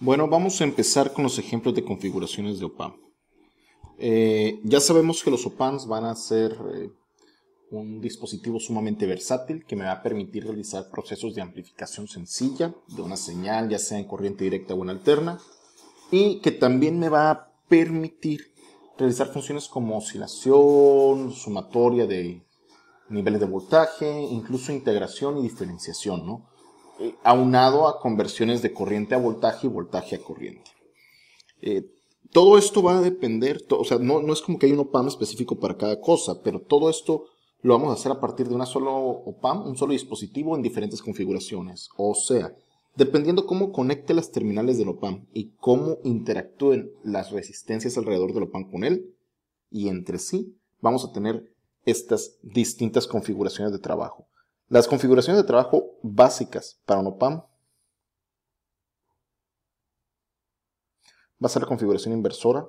Bueno, vamos a empezar con los ejemplos de configuraciones de OPAM. Eh, ya sabemos que los opams van a ser eh, un dispositivo sumamente versátil que me va a permitir realizar procesos de amplificación sencilla de una señal, ya sea en corriente directa o en alterna, y que también me va a permitir realizar funciones como oscilación, sumatoria de niveles de voltaje, incluso integración y diferenciación, ¿no? Eh, aunado a conversiones de corriente a voltaje y voltaje a corriente. Eh, todo esto va a depender, o sea, no, es como que hay un OPAM específico para cada cosa, pero todo esto lo vamos a hacer a partir de una solo OPAM, un solo dispositivo en diferentes configuraciones. O sea, dependiendo cómo conecte las terminales del OPAM y cómo interactúen las resistencias alrededor del OPAM con él y entre sí, vamos a tener estas distintas configuraciones de trabajo. Las configuraciones de trabajo básicas para opam, Va a ser la configuración inversora,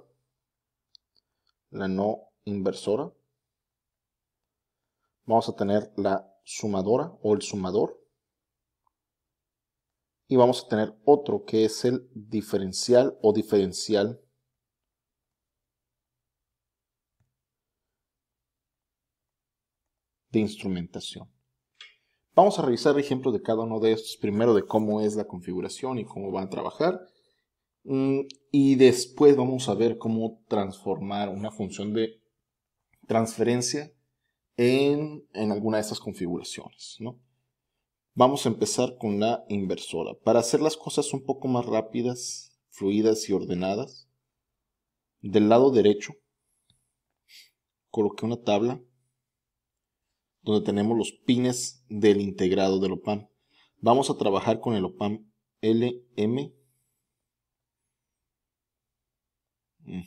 la no inversora. Vamos a tener la sumadora o el sumador. Y vamos a tener otro que es el diferencial o diferencial de instrumentación. Vamos a revisar ejemplos de cada uno de estos, primero de cómo es la configuración y cómo van a trabajar. Mm, y después vamos a ver cómo transformar una función de transferencia en, en alguna de estas configuraciones. Vamos a empezar con la inversora. Para hacer las cosas un poco más rápidas, fluidas y ordenadas, del lado derecho coloqué una tabla donde tenemos los pines del integrado del OPAM. Vamos a trabajar con el OPAM LM. Mm.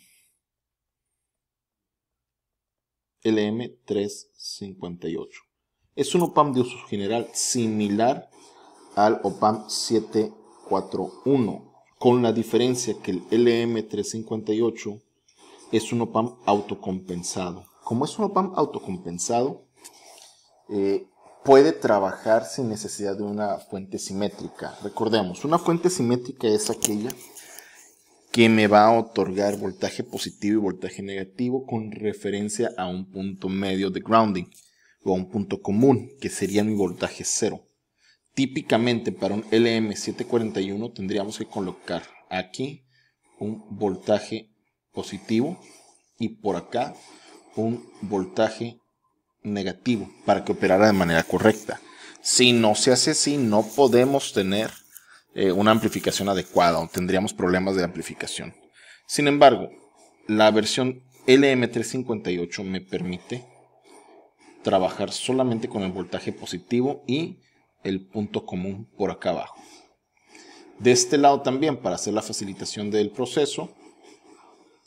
LM358. Es un OPAM de uso general similar al OPAM 741, con la diferencia que el LM358 es un OPAM autocompensado. Como es un OPAM autocompensado, eh, puede trabajar sin necesidad de una fuente simétrica. Recordemos, una fuente simétrica es aquella que me va a otorgar voltaje positivo y voltaje negativo con referencia a un punto medio de grounding o a un punto común, que sería mi voltaje cero. Típicamente para un LM741 tendríamos que colocar aquí un voltaje positivo y por acá un voltaje negativo para que operara de manera correcta. Si no se hace así, no podemos tener eh, una amplificación adecuada o tendríamos problemas de amplificación. Sin embargo, la versión LM358 me permite trabajar solamente con el voltaje positivo y el punto común por acá abajo. De este lado también, para hacer la facilitación del proceso,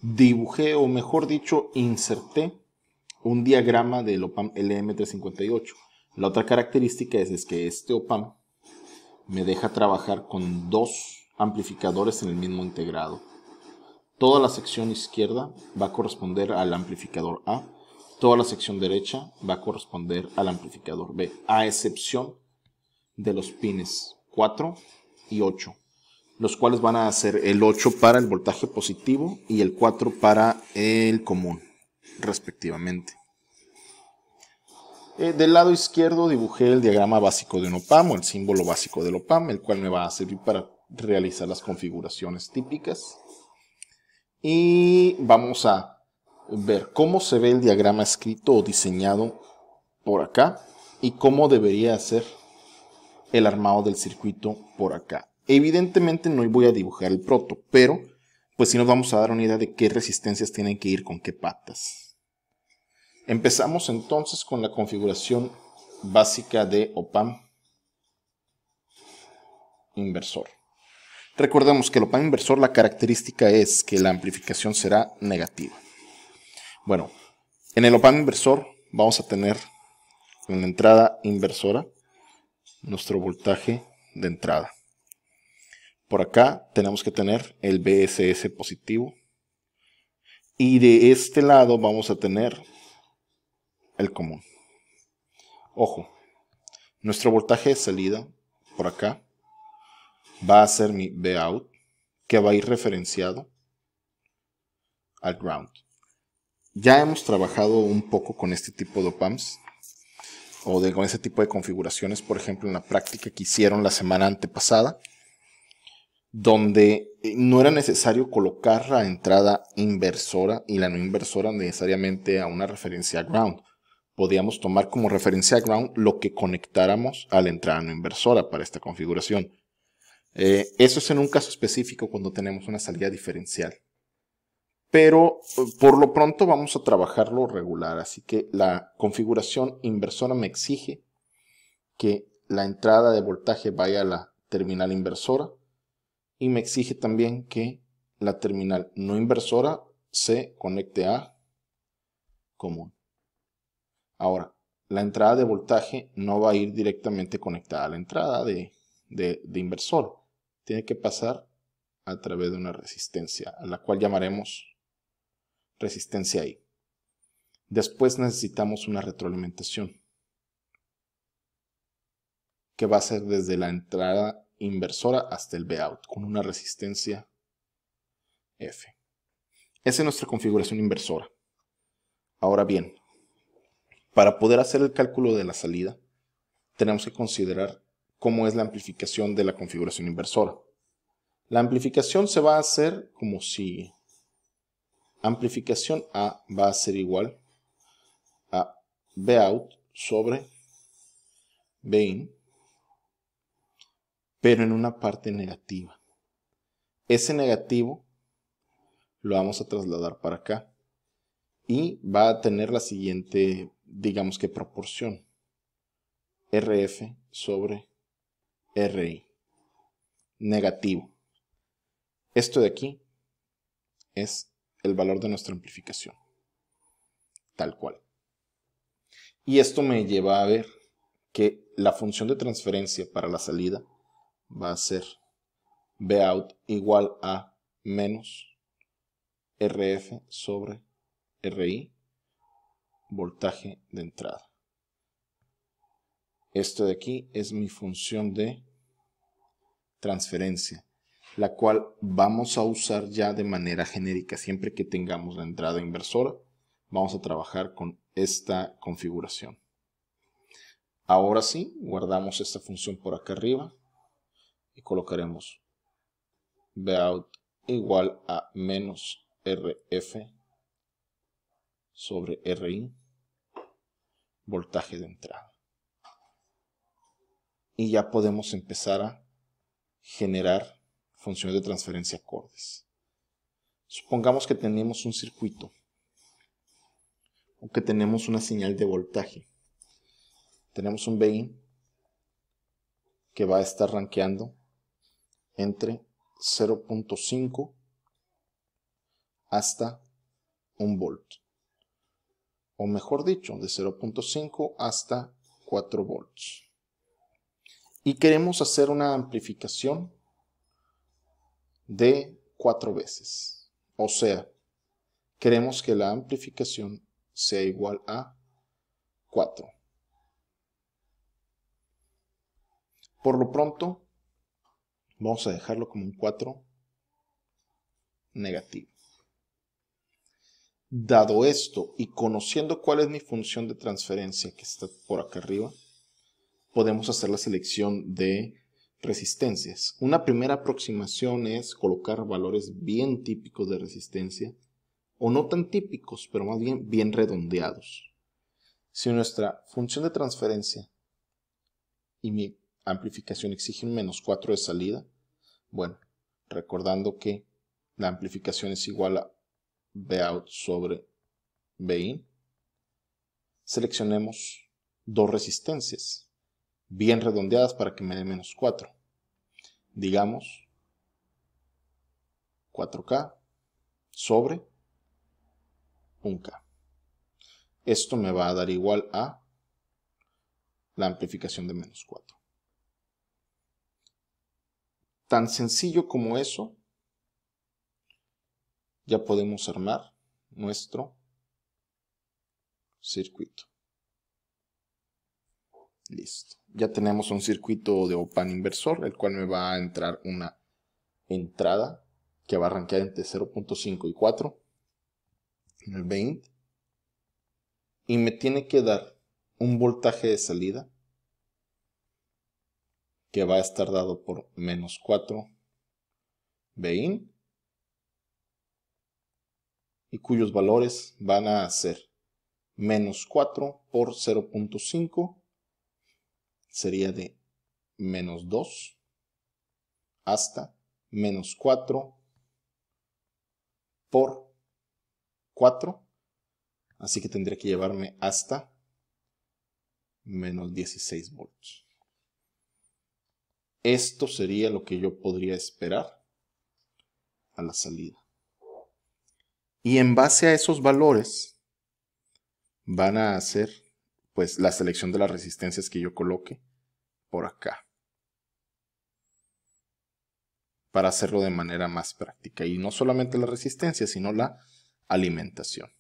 dibujé o mejor dicho, inserté un diagrama del OPAM LM358. La otra característica es, que este OPAM me deja trabajar con dos amplificadores en el mismo integrado. Toda la sección izquierda va a corresponder al amplificador A, toda la sección derecha va a corresponder al amplificador B, a excepción de los pines 4 y 8, los cuales van a ser el 8 para el voltaje positivo y el 4 para el común respectivamente. Eh, del lado izquierdo dibujé el diagrama básico de un OPAM o el símbolo básico del OPAM, el cual me va a servir para realizar las configuraciones típicas. Y vamos a ver cómo se ve el diagrama escrito o diseñado por acá y cómo debería ser el armado del circuito por acá. Evidentemente no voy a dibujar el proto, pero pues si nos vamos a dar una idea de qué resistencias tienen que ir con qué patas. Empezamos entonces con la configuración básica de OPAM inversor. Recordemos que el OPAM inversor la característica es que la amplificación será negativa. Bueno, en el OPAM inversor vamos a tener en la entrada inversora nuestro voltaje de entrada. Por acá tenemos que tener el BSS positivo. Y de este lado vamos a tener el común. Ojo, nuestro voltaje de salida por acá va a ser mi out que va a ir referenciado al ground. Ya hemos trabajado un poco con este tipo de OPAMs o de, con ese tipo de configuraciones, por ejemplo, en la práctica que hicieron la semana antepasada, donde eh, no era necesario colocar la entrada inversora y la no inversora necesariamente a una referencia ground podíamos tomar como referencia ground lo que conectáramos a la entrada no inversora para esta configuración. Eh, eso es en un caso específico cuando tenemos una salida diferencial. Pero eh, por lo pronto vamos a trabajarlo regular, así que la configuración inversora me exige que la entrada de voltaje vaya a la terminal inversora y me exige también que la terminal no inversora se conecte a común. Ahora, la entrada de voltaje no va a ir directamente conectada a la entrada de, inversor. Tiene que pasar a través de una resistencia, a la cual llamaremos resistencia I. Después necesitamos una retroalimentación, que va a ser desde la entrada inversora hasta el Vout, con una resistencia F. Esa es nuestra configuración inversora. Ahora bien, para poder hacer el cálculo de la salida, tenemos que considerar cómo es la amplificación de la configuración inversora. La amplificación se va a hacer como sigue. Amplificación A va a ser igual a Bout sobre Bin, pero en una parte negativa. Ese negativo lo vamos a trasladar para acá y va a tener la siguiente digamos que proporción. RF sobre RI. Negativo. Esto de aquí es el valor de nuestra amplificación. Tal cual. Y esto me lleva a ver que la función de transferencia para la salida va a ser Vout igual a menos RF sobre RI voltaje de entrada. Esto de aquí es mi función de transferencia, la cual vamos a usar ya de manera genérica. Siempre que tengamos la entrada inversora, vamos a trabajar con esta configuración. Ahora sí, guardamos esta función por acá arriba y colocaremos vout igual a menos rf sobre RI, voltaje de entrada. Y ya podemos empezar a generar funciones de transferencia acordes. Supongamos que tenemos un circuito o que tenemos una señal de voltaje. Tenemos un vi que va a estar rankeando entre 0.5 hasta 1 volt o mejor dicho, de 0.5 hasta 4 volts. Y queremos hacer una amplificación de 4 veces. O sea, queremos que la amplificación sea igual a 4. Por lo pronto, vamos a dejarlo como un 4 negativo. Dado esto y conociendo cuál es mi función de transferencia, que está por acá arriba, podemos hacer la selección de resistencias. Una primera aproximación es colocar valores bien típicos de resistencia, o no tan típicos, pero más bien bien redondeados. Si nuestra función de transferencia y mi amplificación exigen menos 4 de salida, bueno, recordando que la amplificación es igual a Out sobre Vein, seleccionemos dos resistencias, bien redondeadas para que me dé menos 4. Digamos 4K sobre 1K. Esto me va a dar igual a la amplificación de menos 4. Tan sencillo como eso, ya podemos armar nuestro circuito. Listo. Ya tenemos un circuito de OPAN inversor, el cual me va a entrar una entrada que va a arrancar entre 0.5 y 4 en el 20 y me tiene que dar un voltaje de salida que va a estar dado por menos 4 beint y cuyos valores van a ser menos 4 por 0.5 sería de menos 2 hasta menos 4 por 4. Así que tendría que llevarme hasta menos 16 volts. Esto sería lo que yo podría esperar a la salida. Y en base a esos valores van a hacer pues la selección de las resistencias que yo coloque por acá. Para hacerlo de manera más práctica. Y no solamente la resistencia, sino la alimentación.